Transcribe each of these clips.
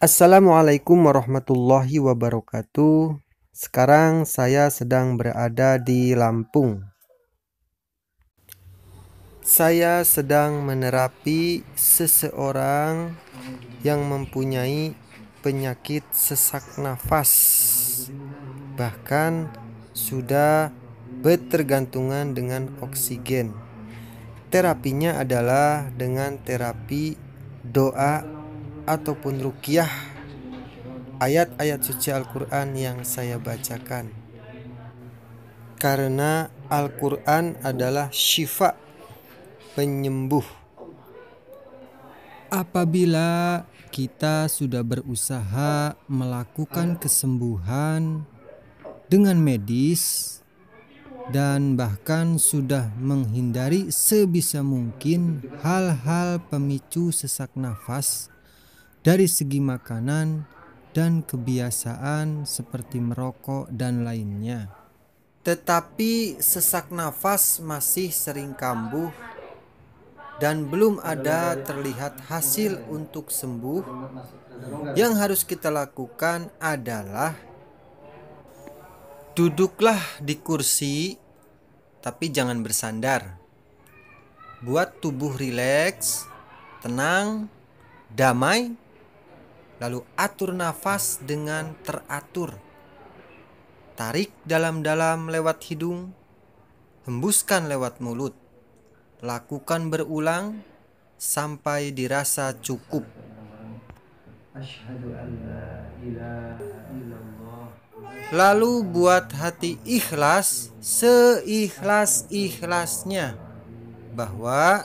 Assalamualaikum warahmatullahi wabarakatuh. Sekarang saya sedang berada di Lampung. Saya sedang menerapi seseorang yang mempunyai penyakit sesak nafas, bahkan sudah bertergantungan dengan oksigen. Terapinya adalah dengan terapi doa ataupun rukiah ayat-ayat suci Al-Quran yang saya bacakan karena Al-Quran adalah syifa penyembuh apabila kita sudah berusaha melakukan kesembuhan dengan medis dan bahkan sudah menghindari sebisa mungkin hal-hal pemicu sesak nafas dari segi makanan dan kebiasaan seperti merokok dan lainnya. Tetapi sesak nafas masih sering kambuh dan belum ada terlihat hasil untuk sembuh, yang harus kita lakukan adalah duduklah di kursi, tapi jangan bersandar. Buat tubuh rileks, tenang, damai, Lalu atur nafas dengan teratur. Tarik dalam-dalam lewat hidung, hembuskan lewat mulut. Lakukan berulang sampai dirasa cukup. Lalu buat hati ikhlas seikhlas-ikhlasnya bahwa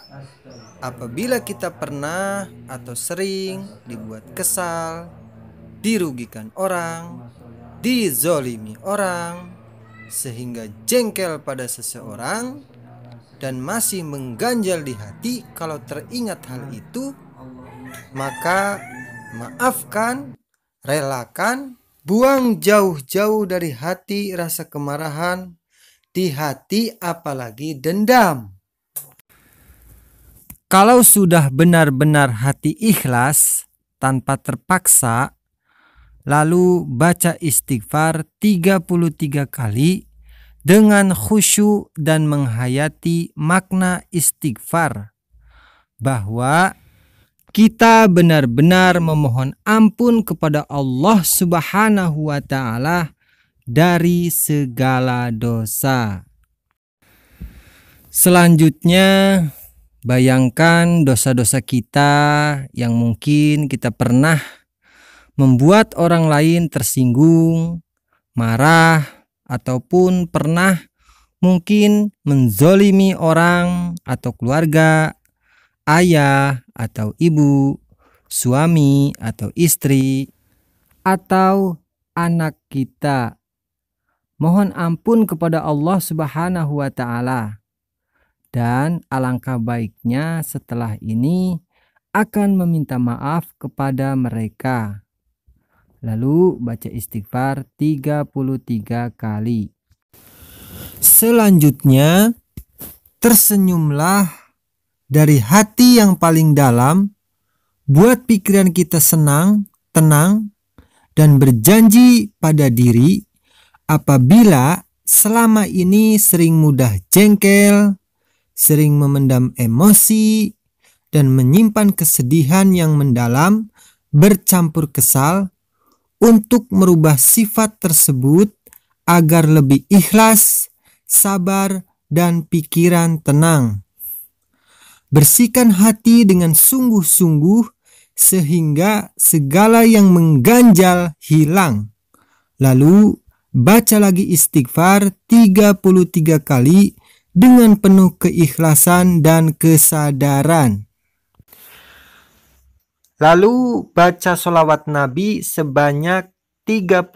Apabila kita pernah atau sering dibuat kesal, dirugikan orang, dizolimi orang, sehingga jengkel pada seseorang dan masih mengganjal di hati kalau teringat hal itu, maka maafkan, relakan, buang jauh-jauh dari hati rasa kemarahan, di hati apalagi dendam. Kalau sudah benar-benar hati ikhlas tanpa terpaksa, lalu baca istighfar 33 kali dengan khusyuk dan menghayati makna istighfar bahwa kita benar-benar memohon ampun kepada Allah Subhanahu wa taala dari segala dosa. Selanjutnya Bayangkan dosa-dosa kita yang mungkin kita pernah membuat orang lain tersinggung, marah, ataupun pernah mungkin menzolimi orang atau keluarga, ayah atau ibu, suami atau istri, atau anak kita. Mohon ampun kepada Allah Subhanahu wa Ta'ala dan alangkah baiknya setelah ini akan meminta maaf kepada mereka. Lalu baca istighfar 33 kali. Selanjutnya, tersenyumlah dari hati yang paling dalam, buat pikiran kita senang, tenang, dan berjanji pada diri apabila selama ini sering mudah jengkel, sering memendam emosi, dan menyimpan kesedihan yang mendalam, bercampur kesal, untuk merubah sifat tersebut agar lebih ikhlas, sabar, dan pikiran tenang. Bersihkan hati dengan sungguh-sungguh sehingga segala yang mengganjal hilang. Lalu baca lagi istighfar 33 kali dengan penuh keikhlasan dan kesadaran. Lalu baca solawat Nabi sebanyak 33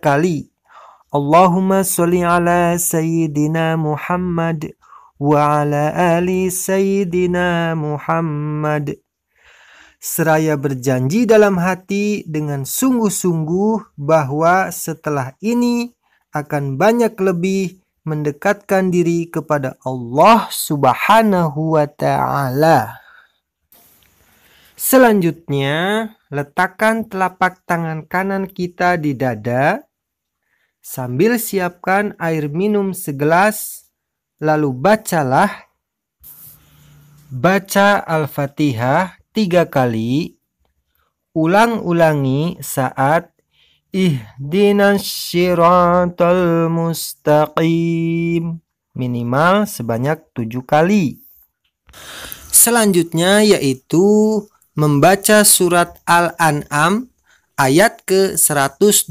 kali. Allahumma sholli ala Sayyidina Muhammad wa ala ali Sayyidina Muhammad. Seraya berjanji dalam hati dengan sungguh-sungguh bahwa setelah ini akan banyak lebih mendekatkan diri kepada Allah Subhanahu wa taala. Selanjutnya, letakkan telapak tangan kanan kita di dada sambil siapkan air minum segelas lalu bacalah baca Al-Fatihah tiga kali, ulang-ulangi saat Ihdinas syiratal mustaqim. Minimal sebanyak tujuh kali. Selanjutnya yaitu membaca surat Al-An'am ayat ke-125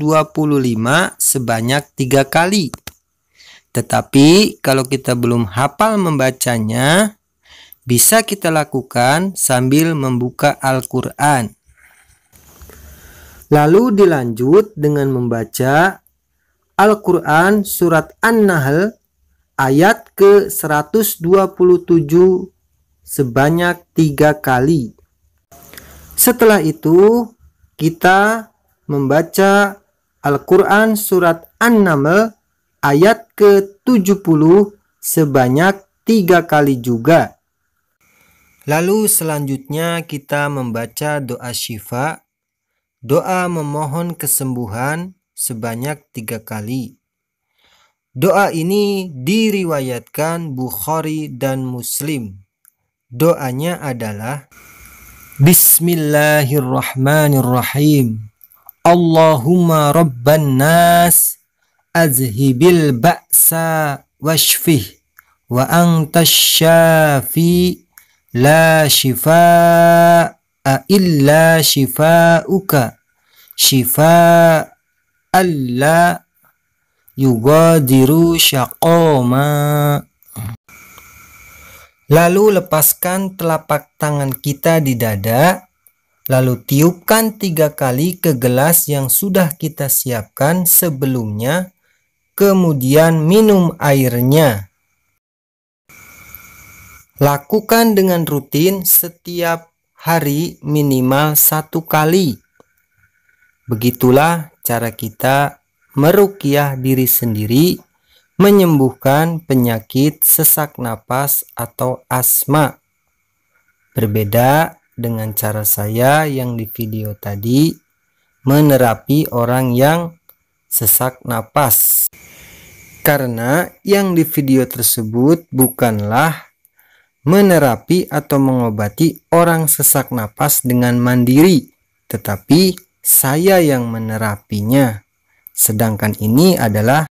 sebanyak tiga kali. Tetapi kalau kita belum hafal membacanya, bisa kita lakukan sambil membuka Al-Quran. Lalu dilanjut dengan membaca Al-Quran Surat An-Nahl ayat ke-127 sebanyak tiga kali. Setelah itu kita membaca Al-Quran Surat An-Naml ayat ke-70 sebanyak tiga kali juga. Lalu selanjutnya kita membaca doa syifa Doa memohon kesembuhan sebanyak tiga kali. Doa ini diriwayatkan Bukhari dan Muslim. Doanya adalah Bismillahirrahmanirrahim. Allahumma rabban nas azhibil ba'sa washfih wa anta syafi la shifa illa shifa'uka shifa alla yugadiru syaqoma Lalu lepaskan telapak tangan kita di dada, lalu tiupkan tiga kali ke gelas yang sudah kita siapkan sebelumnya, kemudian minum airnya. Lakukan dengan rutin setiap hari minimal satu kali. Begitulah cara kita merukiah diri sendiri, menyembuhkan penyakit sesak napas atau asma. Berbeda dengan cara saya yang di video tadi, menerapi orang yang sesak napas. Karena yang di video tersebut bukanlah menerapi atau mengobati orang sesak napas dengan mandiri, tetapi saya yang menerapinya. Sedangkan ini adalah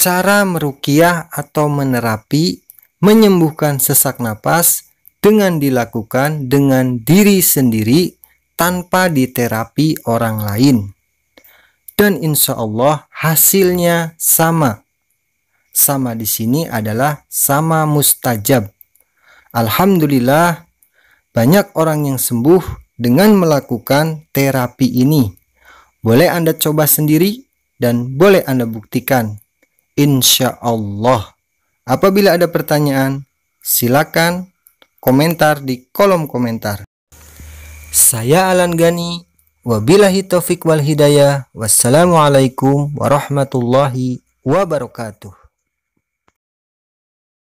cara merukiah atau menerapi menyembuhkan sesak napas dengan dilakukan dengan diri sendiri tanpa diterapi orang lain. Dan insya Allah hasilnya sama. Sama di sini adalah sama mustajab Alhamdulillah, banyak orang yang sembuh dengan melakukan terapi ini. Boleh Anda coba sendiri dan boleh Anda buktikan. Insya Allah. Apabila ada pertanyaan, silakan komentar di kolom komentar. Saya Alan Gani. Wabillahi taufiq wal hidayah. Wassalamualaikum warahmatullahi wabarakatuh.